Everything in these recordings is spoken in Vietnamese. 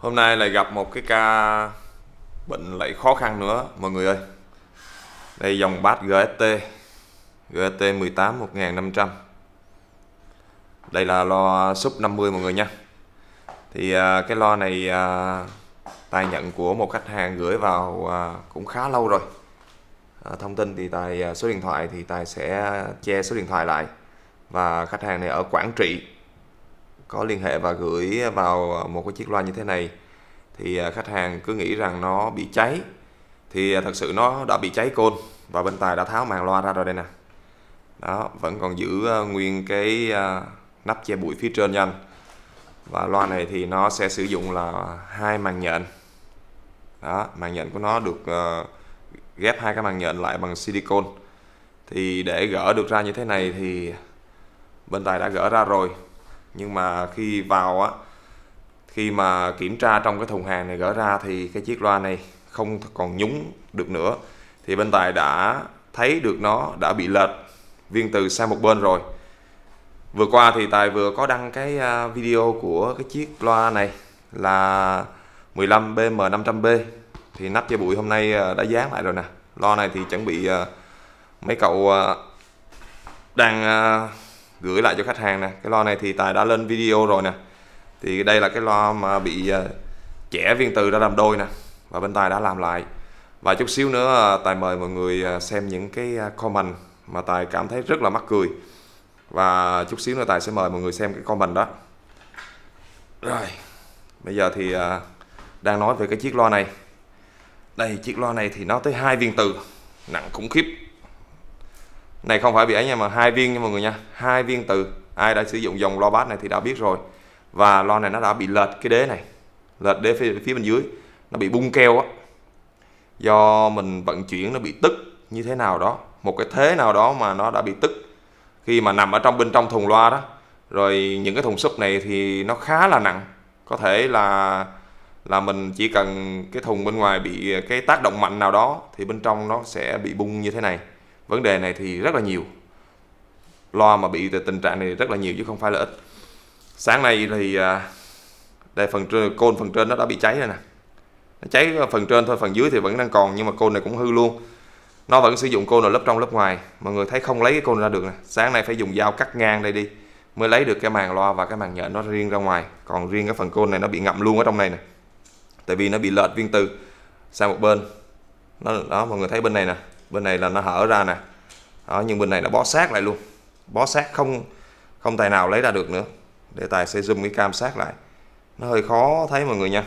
Hôm nay lại gặp một cái ca bệnh lại khó khăn nữa mọi người ơi Đây dòng bát GST GST 18 1500 Đây là lo sub 50 mọi người nha Thì à, cái lo này à, Tài nhận của một khách hàng gửi vào à, cũng khá lâu rồi Thông tin thì Tài số điện thoại thì Tài sẽ che số điện thoại lại Và khách hàng này ở Quảng Trị có liên hệ và gửi vào một cái chiếc loa như thế này thì à, khách hàng cứ nghĩ rằng nó bị cháy thì à, thật sự nó đã bị cháy côn và bên tài đã tháo màn loa ra rồi đây nè đó vẫn còn giữ à, nguyên cái nắp che bụi phía trên nhanh và loa này thì nó sẽ sử dụng là hai màn nhện đó màn nhện của nó được ghép hai cái màn nhện lại bằng silicon thì để gỡ được ra như thế này thì bên tài đã gỡ ra rồi nhưng mà khi vào á khi mà kiểm tra trong cái thùng hàng này gỡ ra thì cái chiếc loa này không còn nhúng được nữa thì bên tài đã thấy được nó đã bị lệch viên từ sang một bên rồi vừa qua thì tài vừa có đăng cái à, video của cái chiếc loa này là 15 bm 500b thì nắp dây bụi hôm nay à, đã dán lại rồi nè loa này thì chuẩn bị à, mấy cậu đang gửi lại cho khách hàng nè cái loa này thì tài đã lên video rồi nè thì đây là cái loa mà bị chẻ à, viên từ ra làm đôi nè và bên tài đã làm lại và chút xíu nữa à, tài mời mọi người à, xem những cái comment mà tài cảm thấy rất là mắc cười và chút xíu nữa tài sẽ mời mọi người xem cái comment đó rồi bây giờ thì đang nói về cái chiếc loa này đây chiếc loa này thì nó tới hai viên từ nặng khủng khiếp này không phải bị ấy nha mà hai viên nha mọi người nha hai viên từ ai đã sử dụng dòng loa bass này thì đã biết rồi và loa này nó đã bị lệch cái đế này lệch đế phía, phía bên dưới nó bị bung keo á do mình vận chuyển nó bị tức như thế nào đó một cái thế nào đó mà nó đã bị tức khi mà nằm ở trong bên trong thùng loa đó rồi những cái thùng súp này thì nó khá là nặng có thể là là mình chỉ cần cái thùng bên ngoài bị cái tác động mạnh nào đó thì bên trong nó sẽ bị bung như thế này vấn đề này thì rất là nhiều lo mà bị tình trạng này rất là nhiều chứ không phải là ít sáng nay thì à, đây phần trên, côn phần trên nó đã bị cháy rồi nè nó cháy phần trên thôi phần dưới thì vẫn đang còn nhưng mà côn này cũng hư luôn nó vẫn sử dụng côn ở lớp trong lớp ngoài mọi người thấy không lấy cái côn ra được nè sáng nay phải dùng dao cắt ngang đây đi mới lấy được cái màn loa và cái màn nhện nó riêng ra ngoài còn riêng cái phần côn này nó bị ngậm luôn ở trong này nè tại vì nó bị lệch viên từ sang một bên nó đó mọi người thấy bên này nè bên này là nó hở ra nè đó, nhưng bên này nó bó sát lại luôn bó sát không không tài nào lấy ra được nữa để tài sẽ zoom cái cam sát lại nó hơi khó thấy mọi người nha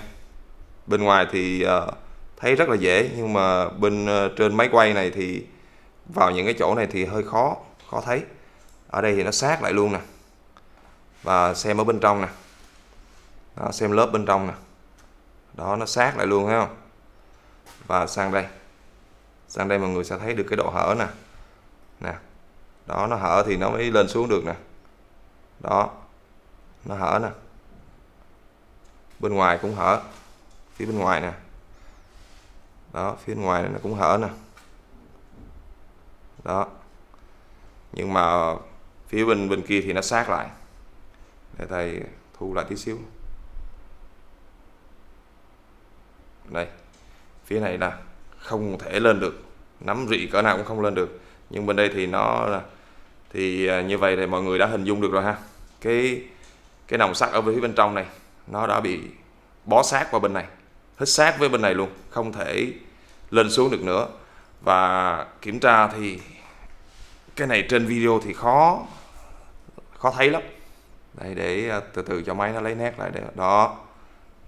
bên ngoài thì uh, thấy rất là dễ nhưng mà bên uh, trên máy quay này thì vào những cái chỗ này thì hơi khó khó thấy ở đây thì nó sát lại luôn nè và xem ở bên trong nè đó, xem lớp bên trong nè đó nó sát lại luôn thấy không và sang đây sang đây mọi người sẽ thấy được cái độ hở nè nè đó nó hở thì nó mới lên xuống được nè đó nó hở nè bên ngoài cũng hở phía bên ngoài nè đó phía ngoài này nó cũng hở nè đó nhưng mà phía bên bên kia thì nó sát lại để thầy thu lại tí xíu đây phía này là không thể lên được nắm rị cỡ nào cũng không lên được nhưng bên đây thì nó thì à, như vậy thì mọi người đã hình dung được rồi ha cái cái nòng sắt ở phía bên trong này nó đã bị bó sát vào bên này hít sát với bên này luôn không thể lên xuống được nữa và kiểm tra thì cái này trên video thì khó khó thấy lắm đây để à, từ từ cho máy nó lấy nét lại đó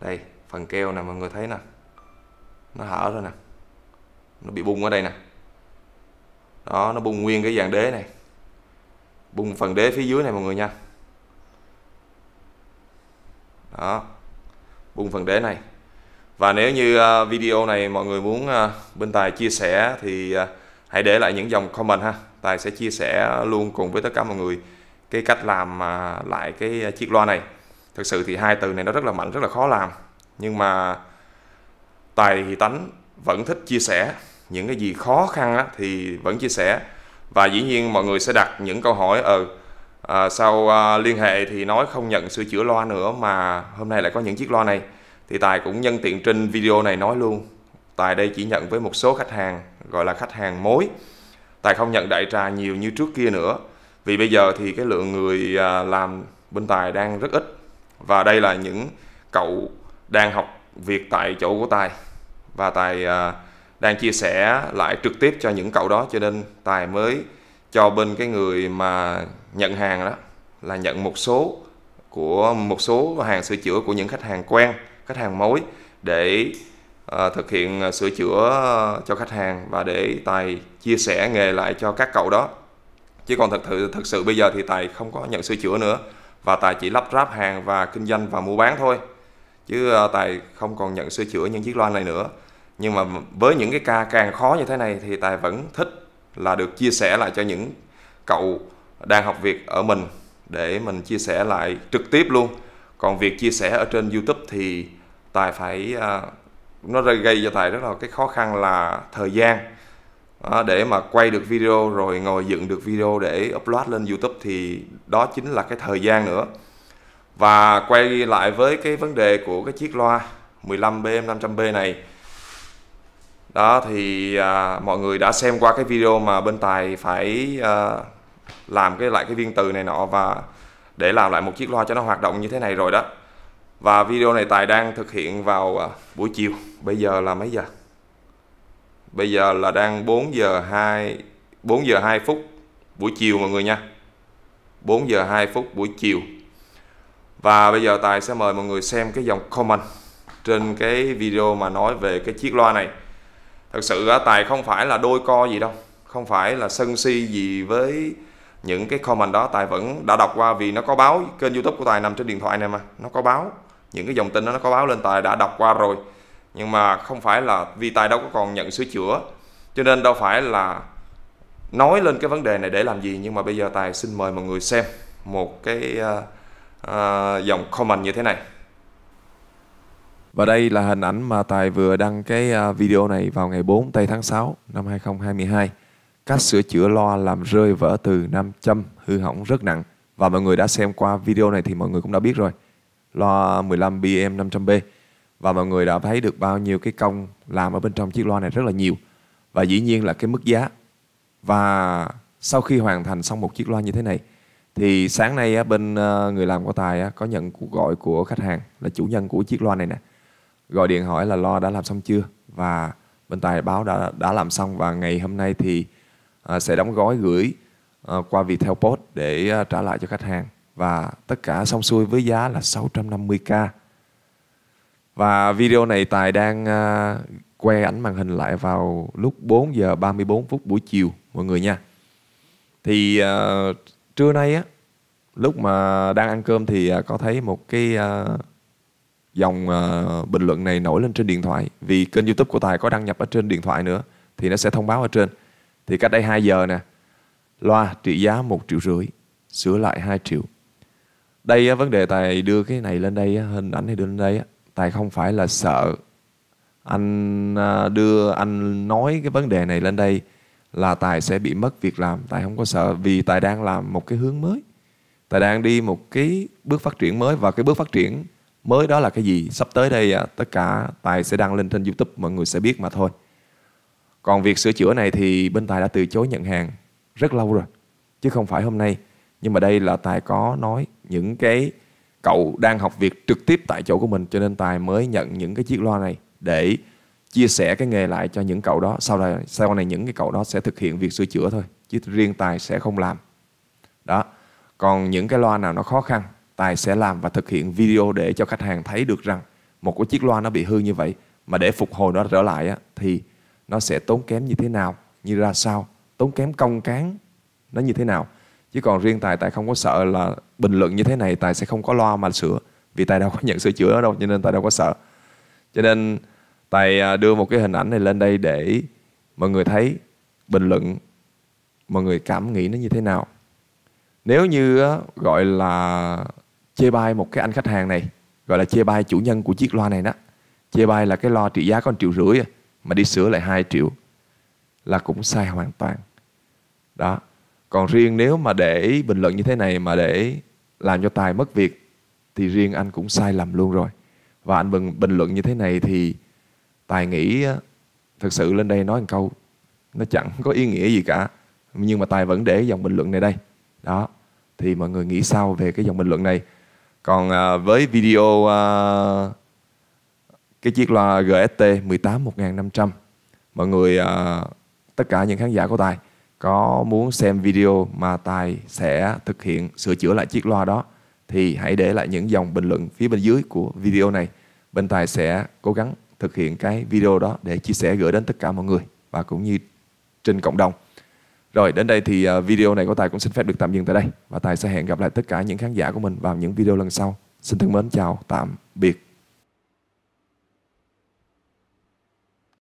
đây phần keo nè mọi người thấy nè nó hở rồi nè nó bị bung ở đây nè đó nó bung nguyên cái dàn đế này bung phần đế phía dưới này mọi người nha đó bung phần đế này và nếu như ờ, video này mọi người muốn ờ, bên Tài chia sẻ thì ờ, hãy để lại những dòng comment ha. Tài sẽ chia sẻ luôn cùng với tất cả mọi người cái cách làm lại cái chiếc loa này. Thực sự thì hai từ này nó rất là mạnh, rất là khó làm. Nhưng mà Tài thì tánh vẫn thích chia sẻ những cái gì khó khăn á, thì vẫn chia sẻ và dĩ nhiên mọi người sẽ đặt những câu hỏi ở ờ, à, sau à, liên hệ thì nói không nhận sửa chữa loa nữa mà hôm nay lại có những chiếc loa này thì tài cũng nhân tiện trên video này nói luôn tài đây chỉ nhận với một số khách hàng gọi là khách hàng mối tài không nhận đại trà nhiều như trước kia nữa vì bây giờ thì cái lượng người à, làm bên tài đang rất ít và đây là những cậu đang học việc tại chỗ của tài và tài à, đang chia sẻ lại trực tiếp cho những cậu đó cho nên tài mới cho bên cái người mà nhận hàng đó là nhận một số của một số hàng sửa chữa của những khách hàng quen khách hàng mối để à, thực hiện sửa chữa cho khách hàng và để tài chia sẻ nghề lại cho các cậu đó chứ còn thật sự thật sự bây giờ thì tài không có nhận sửa chữa nữa và tài chỉ lắp ráp hàng và kinh doanh và mua bán thôi chứ à, tài không còn nhận sửa chữa những chiếc loa này nữa nhưng mà với những cái ca càng khó như thế này thì tài vẫn thích là được chia sẻ lại cho những cậu đang học việc ở mình để mình chia sẻ lại trực tiếp luôn còn việc chia sẻ ở trên youtube thì tài phải à, nó gây cho tài rất là cái khó khăn là thời gian à, để mà quay được video rồi ngồi dựng được video để upload lên YouTube thì đó chính là cái thời gian nữa và quay lại với cái vấn đề của cái chiếc loa 15 bm 500 b này đó thì à, mọi người đã xem qua cái video mà bên tài phải à, làm cái lại cái viên từ này nọ và để làm lại một chiếc loa cho nó hoạt động như thế này rồi đó và video này tài đang thực hiện vào à, buổi chiều bây giờ là mấy giờ bây giờ là đang 4 giờ 2 4 giờ 2 phút buổi chiều mọi người nha 4 giờ 2 phút buổi chiều và bây giờ Tài sẽ mời mọi người xem cái dòng comment trên cái video mà nói về cái chiếc loa này thật sự tài không phải là đôi co gì đâu không phải là sân si gì với những cái comment đó tài vẫn đã đọc qua vì nó có báo kênh youtube của tài nằm trên điện thoại này mà nó có báo những cái dòng tin đó nó có báo lên tài đã đọc qua rồi nhưng mà không phải là vì tài đâu có còn nhận sửa chữa cho nên đâu phải là nói lên cái vấn đề này để làm gì nhưng mà bây giờ tài xin mời mọi người xem một cái uh, uh, dòng comment như thế này và đây là hình ảnh mà Tài vừa đăng cái à, video này vào ngày 4 tây tháng 6 năm 2022. Cách sửa chữa loa làm rơi vỡ từ 500 hư hỏng rất nặng. Và mọi người đã xem qua video này thì mọi người cũng đã biết rồi. Loa 15 BM 500B. Và mọi người đã thấy được bao nhiêu cái công làm ở bên trong chiếc loa này rất là nhiều. Và dĩ nhiên là cái mức giá. Và sau khi hoàn thành xong một chiếc loa như thế này thì sáng nay bên à, người làm của Tài có nhận cuộc gọi của khách hàng là chủ nhân của chiếc loa này nè gọi điện hỏi là lo đã làm xong chưa và bên tài báo đã đã làm xong và ngày hôm nay thì uh, sẽ đóng gói gửi uh, qua Viettel Post để uh, trả lại cho khách hàng và tất cả xong xuôi với giá là 650k và video này Tài đang uh, quay ảnh màn hình lại vào lúc 4 giờ 34 phút buổi chiều mọi người nha thì uh, trưa nay á lúc mà đang ăn cơm thì uh, có thấy một cái uh, dòng uh, bình luận này nổi lên trên điện thoại vì kênh youtube của tài có đăng nhập ở trên điện thoại nữa thì nó sẽ thông báo ở trên thì cách đây 2 giờ nè loa trị giá một triệu rưỡi sửa lại 2 triệu đây á, vấn đề tài đưa cái này lên đây á, hình ảnh này đưa lên đây á, tài không phải là sợ anh ờ, đưa anh nói cái vấn đề này lên đây là tài sẽ bị mất việc làm tài không có sợ vì tài đang làm một cái hướng mới tài đang đi một cái bước phát triển mới và cái bước phát triển mới đó là cái gì sắp tới đây à, tất cả tài sẽ đăng lên trên youtube mọi người sẽ biết mà thôi còn việc sửa chữa này thì bên tài đã từ chối nhận hàng rất lâu rồi chứ không phải hôm nay nhưng mà đây là tài có nói những cái cậu đang học việc trực tiếp tại chỗ của mình cho nên tài mới nhận những cái chiếc loa này để chia sẻ cái nghề lại cho những cậu đó sau này sau này những cái cậu đó sẽ thực hiện việc sửa chữa thôi chứ riêng tài sẽ không làm đó còn những cái loa nào nó khó khăn Tài sẽ làm và thực hiện video để cho khách hàng thấy được rằng một cái chiếc loa nó bị hư như vậy mà để phục hồi nó trở lại á, thì nó sẽ tốn kém như thế nào, như ra sao, tốn kém công cán nó như thế nào. Chứ còn riêng Tài, Tài không có sợ là bình luận như thế này Tài sẽ không có loa mà sửa. Vì Tài đâu có nhận sửa chữa đâu, cho nên Tài đâu có sợ. Cho nên Tài à, đưa một cái hình ảnh này lên đây để mọi người thấy bình luận mọi người cảm nghĩ nó như thế nào. Nếu như gọi là chê bai một cái anh khách hàng này gọi là chê bai chủ nhân của chiếc loa này đó chê bai là cái loa trị giá có 1 triệu rưỡi à, mà đi sửa lại 2 triệu là cũng sai hoàn toàn đó còn riêng nếu mà để bình luận như thế này mà để làm cho tài mất việc thì riêng anh cũng sai lầm luôn rồi và anh bình, bình luận như thế này thì tài nghĩ thực sự lên đây nói một câu nó chẳng có ý nghĩa gì cả nhưng mà tài vẫn để dòng bình luận này đây đó thì mọi người nghĩ sao về cái dòng bình luận này còn à, với video à, cái chiếc loa GST 18 1500 mọi người à, tất cả những khán giả của Tài có muốn xem video mà Tài sẽ thực hiện sửa chữa lại chiếc loa đó thì hãy để lại những dòng bình luận phía bên dưới của video này. Bên Tài sẽ cố gắng thực hiện cái video đó để chia sẻ gửi đến tất cả mọi người và cũng như trên cộng đồng. Rồi đến đây thì à, video này của Tài cũng xin phép được tạm dừng tại đây và Tài sẽ hẹn gặp lại tất cả những khán giả của mình vào những video lần sau. Xin thân mến chào tạm biệt.